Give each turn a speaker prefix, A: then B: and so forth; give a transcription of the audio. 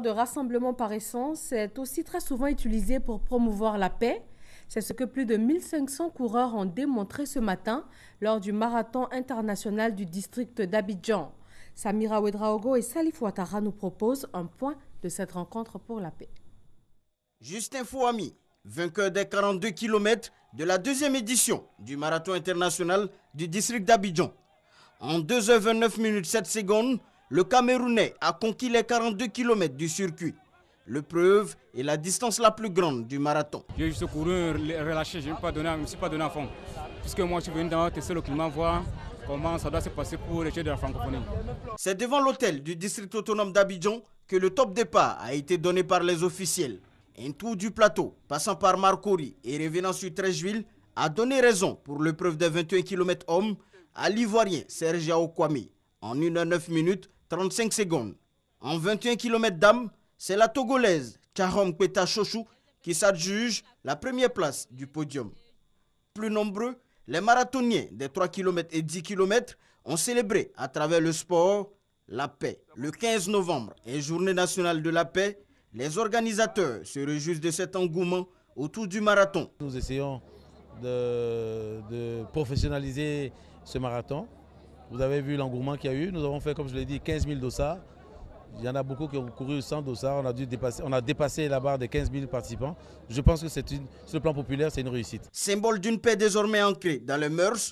A: de rassemblement par essence est aussi très souvent utilisé pour promouvoir la paix. C'est ce que plus de 1500 coureurs ont démontré ce matin lors du marathon international du district d'Abidjan. Samira Ouedraogo et Salif Ouattara nous proposent un point de cette rencontre pour la paix.
B: Justin Fouami, vainqueur des 42 km de la deuxième édition du marathon international du district d'Abidjan. En 2h29 minutes 7 secondes, le Camerounais a conquis les 42 km du circuit. Le preuve est la distance la plus grande du marathon. J'ai juste couru,
C: relâché, je ne me suis pas donné à fond. Puisque moi, je suis venu dans tester le climat, voir comment ça doit
B: se passer pour les de la francophonie. C'est devant l'hôtel du district autonome d'Abidjan que le top départ a été donné par les officiels. Un tour du plateau, passant par Marcory et revenant sur Trècheville, a donné raison pour l'épreuve des 21 km hommes à l'Ivoirien Serge Aokwami en 1 h 9 minutes 35 secondes. En 21 km d'âme, c'est la Togolaise Charom Kweta qui s'adjuge la première place du podium. Plus nombreux, les marathoniens des 3 km et 10 km ont célébré à travers le sport la paix. Le 15 novembre est journée nationale de la paix. Les organisateurs se réjouissent de cet engouement autour du marathon. Nous
D: essayons de professionnaliser ce marathon vous avez vu l'engouement qu'il y a eu. Nous avons fait, comme je l'ai dit, 15 000 dossards. Il y en a beaucoup qui ont couru sans dossard. On a, dû dépasser, on a dépassé la barre des 15 000 participants. Je pense que c'est sur le plan populaire, c'est une réussite. Symbole d'une paix désormais ancrée dans les mœurs,